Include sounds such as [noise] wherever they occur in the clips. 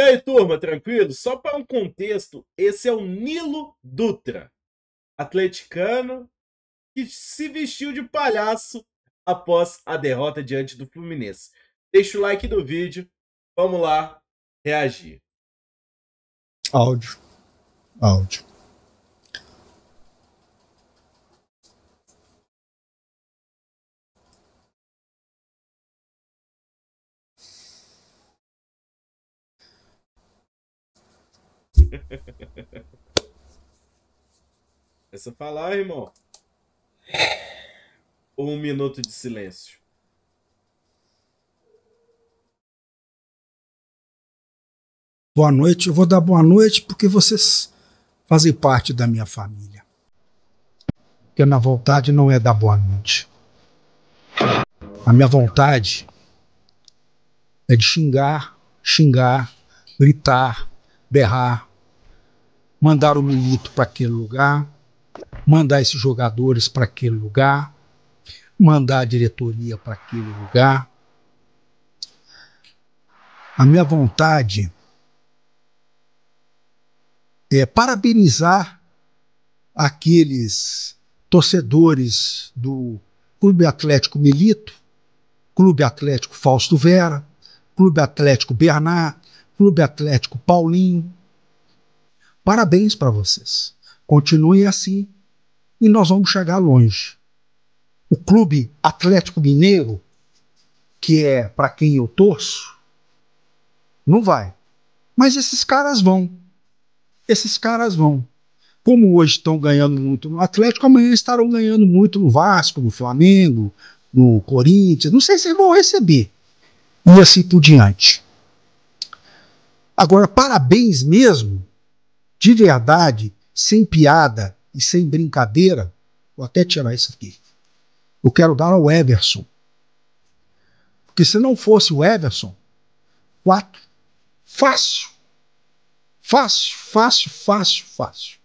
E aí, turma, tranquilo? Só para um contexto, esse é o Nilo Dutra, atleticano que se vestiu de palhaço após a derrota diante do Fluminense. Deixa o like do vídeo, vamos lá reagir. Áudio. Áudio. É só falar, irmão. Um minuto de silêncio. Boa noite. Eu vou dar boa noite porque vocês fazem parte da minha família. Porque na vontade não é dar boa noite. A minha vontade é de xingar, xingar, gritar, berrar, mandar o Milito para aquele lugar, mandar esses jogadores para aquele lugar, mandar a diretoria para aquele lugar. A minha vontade é parabenizar aqueles torcedores do Clube Atlético Milito, Clube Atlético Fausto Vera, Clube Atlético Bernard, Clube Atlético Paulinho, Parabéns para vocês. Continuem assim e nós vamos chegar longe. O Clube Atlético Mineiro, que é para quem eu torço, não vai. Mas esses caras vão. Esses caras vão. Como hoje estão ganhando muito no Atlético, amanhã estarão ganhando muito no Vasco, no Flamengo, no Corinthians. Não sei se vão receber. E assim por diante. Agora, parabéns mesmo de verdade, sem piada e sem brincadeira, vou até tirar isso aqui. Eu quero dar ao Everson. Porque se não fosse o Everson, quatro. Fácil. Fácil, fácil, fácil, fácil.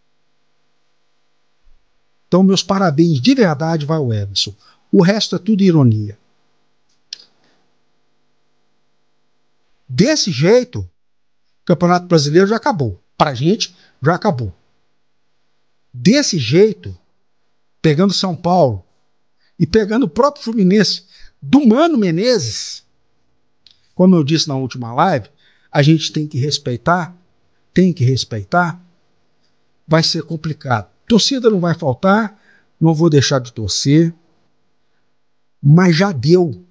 Então, meus parabéns de verdade vai ao Everson. O resto é tudo ironia. Desse jeito, o Campeonato Brasileiro já acabou. Para a gente, já acabou. Desse jeito, pegando São Paulo e pegando o próprio Fluminense do Mano Menezes, como eu disse na última live, a gente tem que respeitar, tem que respeitar. Vai ser complicado. Torcida não vai faltar, não vou deixar de torcer, mas já deu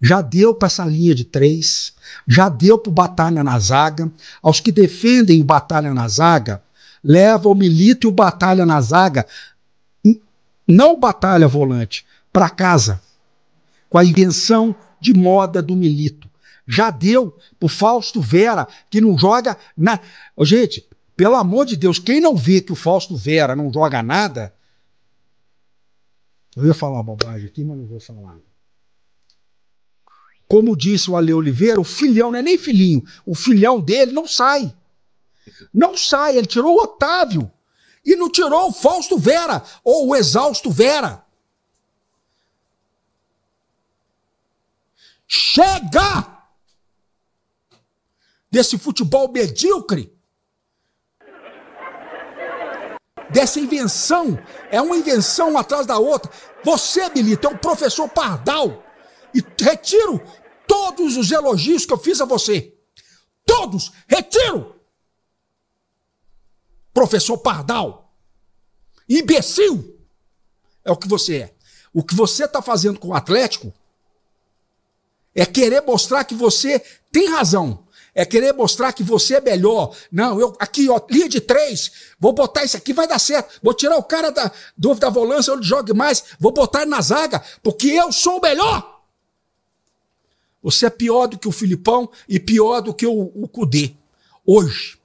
já deu para essa linha de três, já deu para batalha na zaga. Aos que defendem batalha na zaga, leva o Milito e o batalha na zaga, não batalha volante, para casa, com a invenção de moda do Milito. Já deu o Fausto Vera, que não joga na. Gente, pelo amor de Deus, quem não vê que o Fausto Vera não joga nada. Eu ia falar uma bobagem aqui, mas não vou falar. Como disse o Ale Oliveira, o filhão não é nem filhinho. O filhão dele não sai. Não sai. Ele tirou o Otávio. E não tirou o Fausto Vera ou o exausto Vera. Chega! Desse futebol medíocre. Dessa invenção. É uma invenção atrás da outra. Você, Bilito, é um professor pardal e retiro todos os elogios que eu fiz a você. Todos! Retiro! Professor Pardal! Imbecil! É o que você é. O que você está fazendo com o Atlético é querer mostrar que você tem razão. É querer mostrar que você é melhor. Não, eu aqui, ó, linha de três, vou botar isso aqui, vai dar certo. Vou tirar o cara da, do, da volância, onde jogue mais, vou botar ele na zaga, porque eu sou o melhor. Você é pior do que o Filipão e pior do que o, o Cudê. Hoje.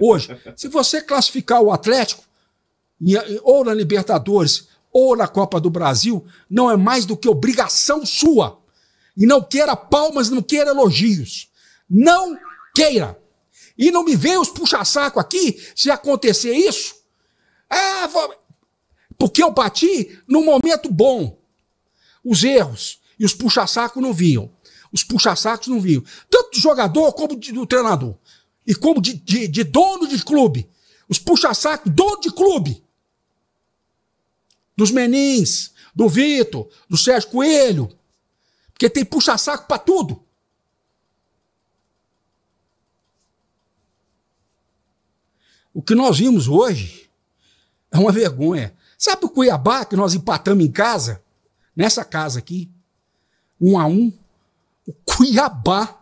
Hoje. [laughs] Se você classificar o Atlético, ou na Libertadores, ou na Copa do Brasil, não é mais do que obrigação sua. E não queira palmas, não queira elogios. Não queira. E não me venha os puxa-saco aqui se acontecer isso. Ah, vou... porque eu bati no momento bom. Os erros e os puxa-saco não vinham os puxa-sacos não vinham. Tanto do jogador como de, do treinador. E como de, de, de dono de clube. Os puxa-sacos, dono de clube. Dos Menins, do Vitor, do Sérgio Coelho. Porque tem puxa-saco para tudo. O que nós vimos hoje é uma vergonha. Sabe o Cuiabá que nós empatamos em casa? Nessa casa aqui. Um a um. O Cuiabá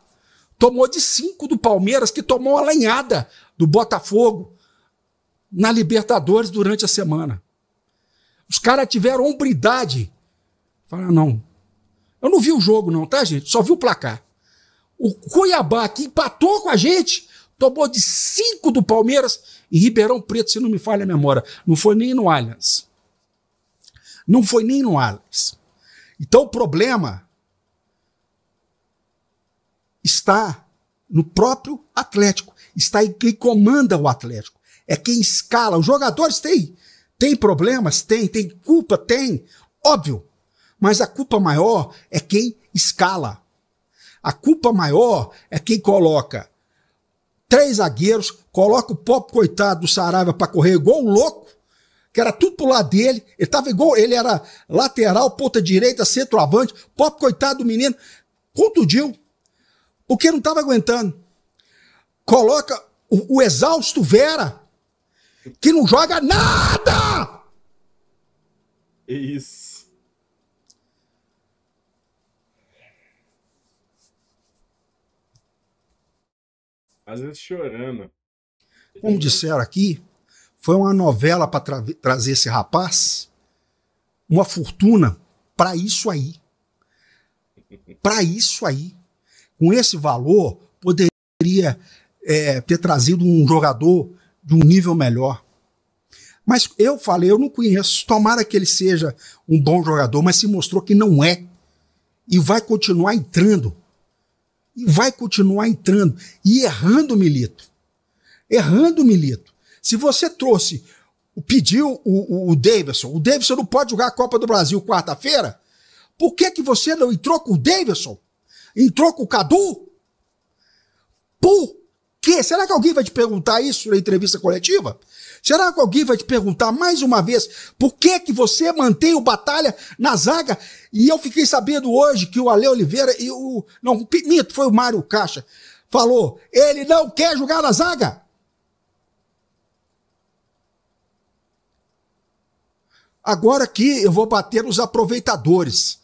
tomou de cinco do Palmeiras, que tomou a lenhada do Botafogo na Libertadores durante a semana. Os caras tiveram hombridade. Falaram, ah, não. Eu não vi o jogo, não, tá, gente? Só vi o placar. O Cuiabá, que empatou com a gente, tomou de cinco do Palmeiras e Ribeirão Preto, se não me falha a memória. Não foi nem no Allianz. Não foi nem no Allianz. Então o problema está no próprio Atlético, está em quem comanda o Atlético, é quem escala. Os jogadores têm, têm problemas, têm, têm culpa, têm, óbvio, mas a culpa maior é quem escala. A culpa maior é quem coloca três zagueiros, coloca o pobre coitado do Saraiva para correr igual um louco, que era tudo pro lado dele, ele tava igual, ele era lateral, ponta direita, centroavante, pobre coitado do menino, contundiu, porque não estava aguentando. Coloca o, o exausto Vera, que não joga nada! É isso. Às vezes chorando. Como disseram aqui, foi uma novela para tra trazer esse rapaz, uma fortuna para isso aí. Para isso aí com esse valor, poderia é, ter trazido um jogador de um nível melhor. Mas eu falei, eu não conheço. Tomara que ele seja um bom jogador, mas se mostrou que não é. E vai continuar entrando. E vai continuar entrando. E errando o Milito. Errando o Milito. Se você trouxe, pediu o, o, o Davidson, o Davidson não pode jogar a Copa do Brasil quarta-feira, por que, que você não entrou com o Davidson? entrou com o Cadu? Por quê? Será que alguém vai te perguntar isso na entrevista coletiva? Será que alguém vai te perguntar mais uma vez por que que você mantém o Batalha na zaga? E eu fiquei sabendo hoje que o Ale Oliveira e o. Não, mito, foi o Mário Caixa. Falou, ele não quer jogar na zaga. Agora aqui eu vou bater nos aproveitadores.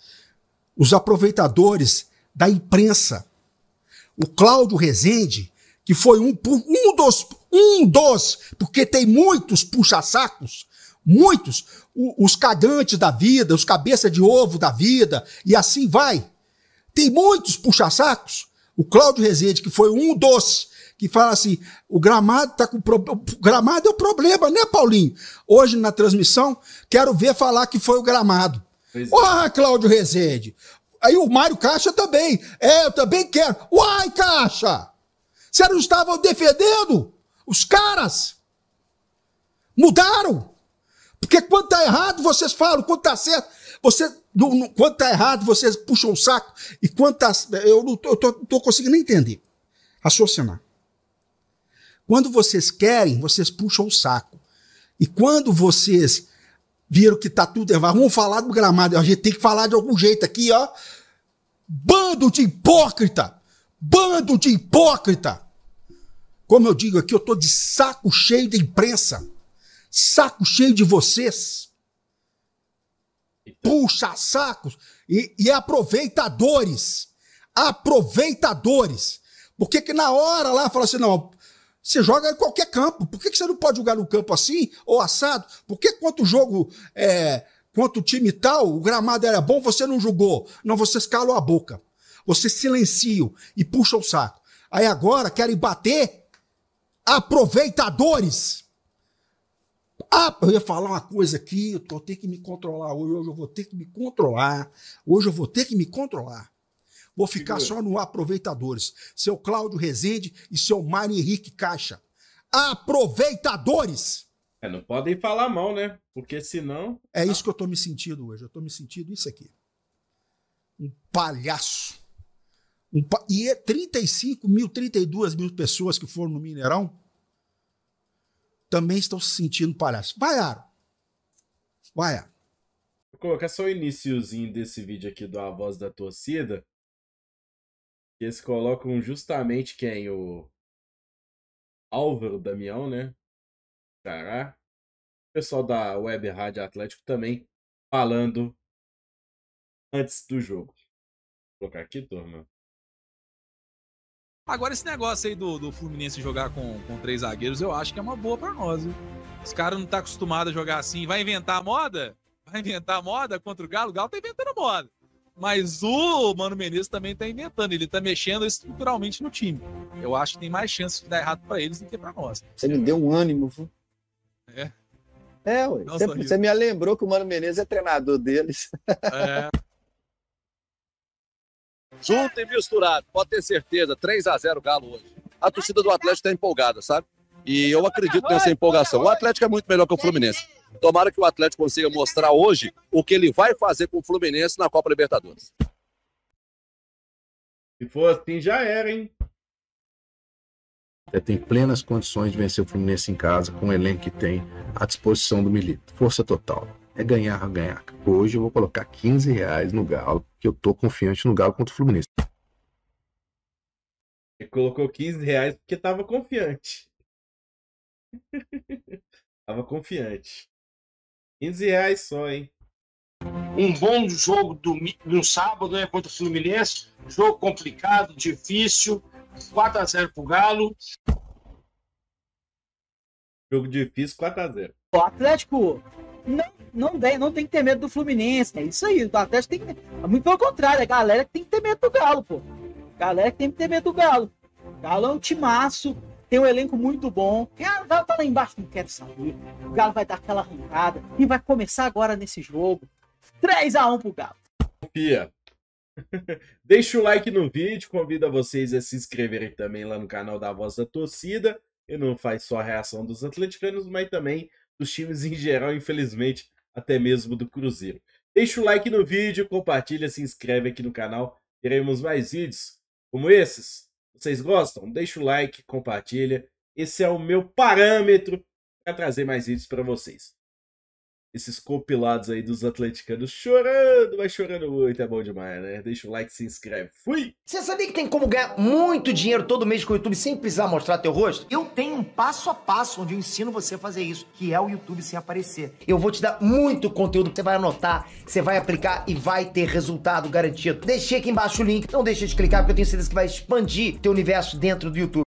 Os aproveitadores da imprensa. O Cláudio Rezende, que foi um, um dos, um dos, porque tem muitos puxa-sacos, muitos, os cagantes da vida, os cabeça de ovo da vida, e assim vai. Tem muitos puxa-sacos. O Cláudio Rezende, que foi um dos que fala assim: o gramado tá com pro... o gramado é o problema, né, Paulinho? Hoje na transmissão, quero ver falar que foi o gramado. Ah, é. Cláudio Rezende, Aí o Mário Caixa também. É, eu também quero. Uai, Caixa! Vocês não estavam defendendo os caras? Mudaram! Porque quando tá errado, vocês falam, quando tá certo, você. Não, quando tá errado, vocês puxam o saco. E quando tá. Eu não estou eu tô, conseguindo entender. Raciocinar. Quando vocês querem, vocês puxam o saco. E quando vocês viram que tá tudo errado. Vamos falar do gramado. A gente tem que falar de algum jeito aqui, ó. Bando de hipócrita! Bando de hipócrita! Como eu digo aqui, eu tô de saco cheio da imprensa. Saco cheio de vocês. Puxa sacos e, e aproveitadores. Aproveitadores. Porque que na hora lá fala assim, não, você joga em qualquer campo. Por que, que você não pode jogar no campo assim, ou assado? Por que quanto jogo é, quanto time tal, o gramado era bom, você não jogou? Não, vocês calam a boca. Vocês silenciam e puxam o saco. Aí agora querem bater aproveitadores. Ah, eu ia falar uma coisa aqui, eu vou eu tenho que me controlar hoje, hoje eu vou ter que me controlar, hoje eu vou ter que me controlar. Vou ficar só no aproveitadores. Seu Cláudio Rezende e seu Mário Henrique Caixa. Aproveitadores! É, não podem falar mal, né? Porque senão. É isso que eu tô me sentindo hoje. Eu tô me sentindo isso aqui. Um palhaço. Um pa... E é 35 mil, 32 mil pessoas que foram no Mineirão também estão se sentindo palhaço. Vaiaram. Vaiaram. Vou colocar só o iníciozinho desse vídeo aqui do A Voz da Torcida eles colocam justamente quem? O Álvaro Damião, né? cará O pessoal da Web Rádio Atlético também falando antes do jogo. Vou colocar aqui, turma. Agora, esse negócio aí do, do Fluminense jogar com, com três zagueiros, eu acho que é uma boa para nós, viu? Os caras não tá acostumado a jogar assim. Vai inventar moda? Vai inventar moda contra o Galo? O Galo tá inventando moda. Mas o Mano Menezes também está inventando, ele está mexendo estruturalmente no time. Eu acho que tem mais chance de dar errado para eles do que para nós. Você me deu um ânimo. Viu? É. É, ué. Você, você, me lembrou que o Mano Menezes é treinador deles. É. [laughs] Junto e misturado, pode ter certeza, 3 a 0 Galo hoje. A torcida do Atlético está empolgada, sabe? E eu acredito nessa empolgação. O Atlético é muito melhor que o Fluminense. Tomara que o Atlético consiga mostrar hoje o que ele vai fazer com o Fluminense na Copa Libertadores. Se for assim, já era, hein? É, tem plenas condições de vencer o Fluminense em casa com o elenco que tem à disposição do Milito. Força total. É ganhar, ganhar. Hoje eu vou colocar 15 reais no Galo, que eu tô confiante no Galo contra o Fluminense. Ele colocou 15 reais porque tava confiante. [laughs] tava confiante. 15 reais só, hein? Um bom jogo do, no sábado é contra o Fluminense. Jogo complicado, difícil. 4x0 pro Galo. Jogo difícil, 4x0. O Atlético não, não, tem, não tem que ter medo do Fluminense. É isso aí. O Atlético tem que. Muito pelo contrário, é a galera que tem que ter medo do Galo, pô. Galera que tem que ter medo do Galo. Galo é um timaço tem um elenco muito bom. Galo é, tá lá embaixo, não quero saber. O Galo vai dar aquela arrancada e vai começar agora nesse jogo. 3 a 1 pro Galo. Pia. [laughs] Deixa o like no vídeo, convido a vocês a se inscreverem também lá no canal da Voz da Torcida. E não faz só a reação dos atleticanos, mas também dos times em geral, infelizmente, até mesmo do Cruzeiro. Deixa o like no vídeo, compartilha, se inscreve aqui no canal. Teremos mais vídeos como esses vocês gostam? Deixa o like, compartilha. Esse é o meu parâmetro para trazer mais vídeos para vocês esses compilados aí dos atleticanos chorando, mas chorando muito, é bom demais, né? Deixa o like, se inscreve. Fui! Você sabia que tem como ganhar muito dinheiro todo mês com o YouTube sem precisar mostrar teu rosto? Eu tenho um passo a passo onde eu ensino você a fazer isso, que é o YouTube sem aparecer. Eu vou te dar muito conteúdo, você vai anotar, você vai aplicar e vai ter resultado garantido. Deixei aqui embaixo o link, não deixa de clicar porque eu tenho certeza que vai expandir teu universo dentro do YouTube.